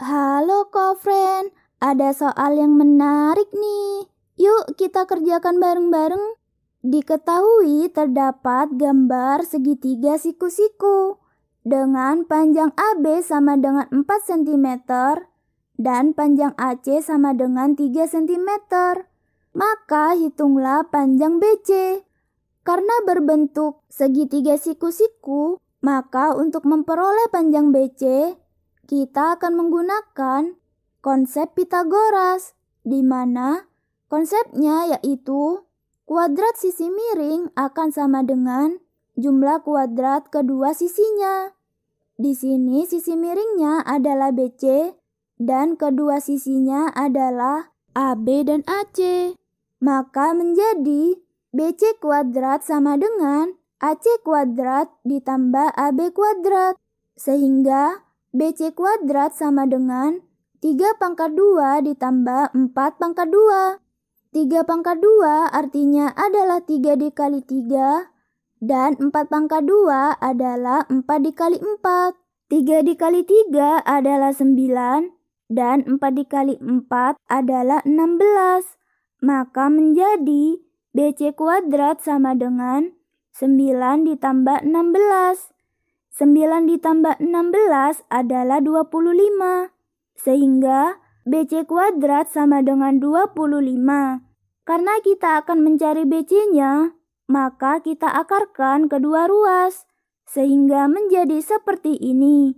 Halo friend, ada soal yang menarik nih. Yuk kita kerjakan bareng-bareng. Diketahui terdapat gambar segitiga siku-siku dengan panjang AB sama dengan 4 cm dan panjang AC sama dengan 3 cm. Maka hitunglah panjang BC. Karena berbentuk segitiga siku-siku, maka untuk memperoleh panjang BC kita akan menggunakan konsep Pitagoras, di mana konsepnya yaitu kuadrat sisi miring akan sama dengan jumlah kuadrat kedua sisinya. Di sini sisi miringnya adalah BC dan kedua sisinya adalah AB dan AC. Maka menjadi BC kuadrat sama dengan AC kuadrat ditambah AB kuadrat. Sehingga BC kuadrat sama dengan 3 pangkat 2 ditambah 4 pangkat 2. 3 pangkat 2 artinya adalah 3 dikali 3 dan 4 pangkat 2 adalah 4 dikali 4. 3 dikali 3 adalah 9 dan 4 dikali 4 adalah 16. Maka menjadi BC kuadrat sama dengan 9 ditambah 16. 9 ditambah 16 adalah 25. Sehingga BC kuadrat sama dengan 25. Karena kita akan mencari BC-nya, maka kita akarkan kedua ruas, sehingga menjadi seperti ini.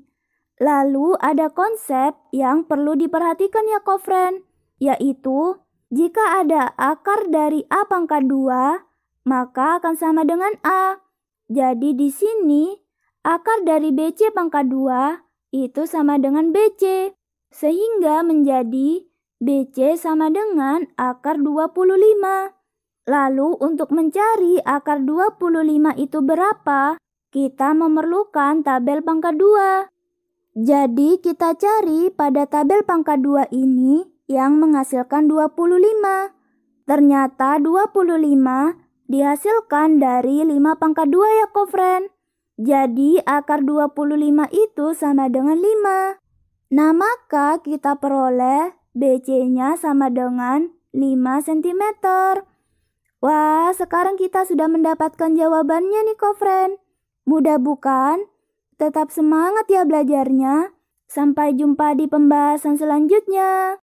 Lalu ada konsep yang perlu diperhatikan ya kofren, yaitu jika ada akar dari A pangkat 2, maka akan sama dengan A. Jadi di sini Akar dari BC pangkat 2 itu sama dengan BC, sehingga menjadi BC sama dengan akar 25. Lalu untuk mencari akar 25 itu berapa, kita memerlukan tabel pangkat 2. Jadi kita cari pada tabel pangkat 2 ini yang menghasilkan 25. Ternyata 25 dihasilkan dari 5 pangkat 2 ya, kofren. Jadi akar 25 itu sama dengan 5. Nah maka kita peroleh BC-nya sama dengan 5 cm. Wah, sekarang kita sudah mendapatkan jawabannya nih kofren. Mudah bukan? Tetap semangat ya belajarnya. Sampai jumpa di pembahasan selanjutnya.